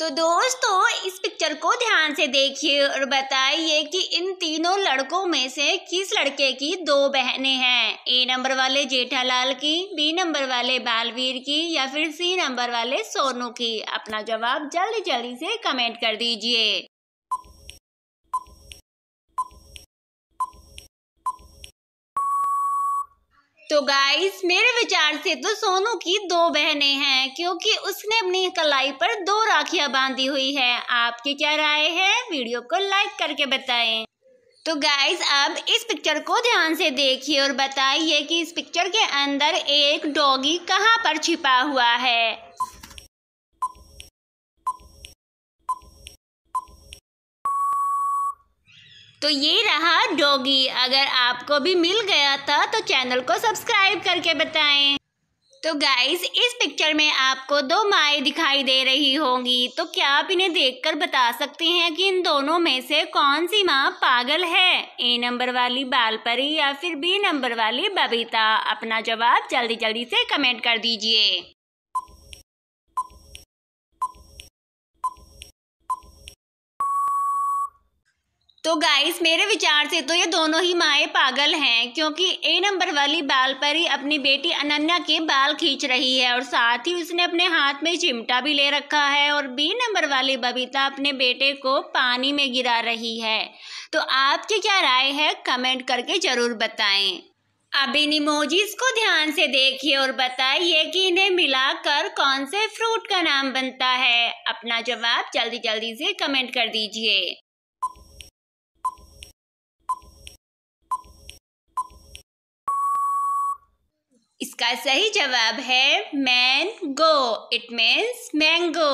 तो दोस्तों इस पिक्चर को ध्यान से देखिए और बताइए कि इन तीनों लड़कों में से किस लड़के की दो बहनें हैं ए नंबर वाले जेठालाल की बी नंबर वाले बालवीर की या फिर सी नंबर वाले सोनू की अपना जवाब जल्दी जल्दी से कमेंट कर दीजिए तो गाइस मेरे विचार से तो सोनू की दो बहनें हैं क्योंकि उसने अपनी कलाई पर दो राखियां बांधी हुई है आपकी क्या राय है वीडियो को लाइक करके बताएं तो गाइस अब इस पिक्चर को ध्यान से देखिए और बताइए कि इस पिक्चर के अंदर एक डॉगी कहाँ पर छिपा हुआ है तो ये रहा डॉगी अगर आपको भी मिल गया था तो चैनल को सब्सक्राइब करके बताएं तो गाइस इस पिक्चर में आपको दो माए दिखाई दे रही होंगी तो क्या आप इन्हें देखकर बता सकते हैं कि इन दोनों में से कौन सी माँ पागल है ए नंबर वाली बालपरी या फिर बी नंबर वाली बबीता अपना जवाब जल्दी जल्दी से कमेंट कर दीजिए तो गाइस मेरे विचार से तो ये दोनों ही माए पागल हैं क्योंकि ए नंबर वाली बाल पर ही अपनी बेटी अनन्या के बाल खींच रही है और साथ ही उसने अपने हाथ में चिमटा भी ले रखा है और बी नंबर वाली बबीता अपने बेटे को पानी में गिरा रही है तो आपकी क्या राय है कमेंट करके ज़रूर बताएं अब इन इमोजीज को ध्यान से देखिए और बताइए कि इन्हें मिलाकर कौन से फ्रूट का नाम बनता है अपना जवाब जल्दी जल्दी से कमेंट कर दीजिए इसका सही जवाब है man go it means mango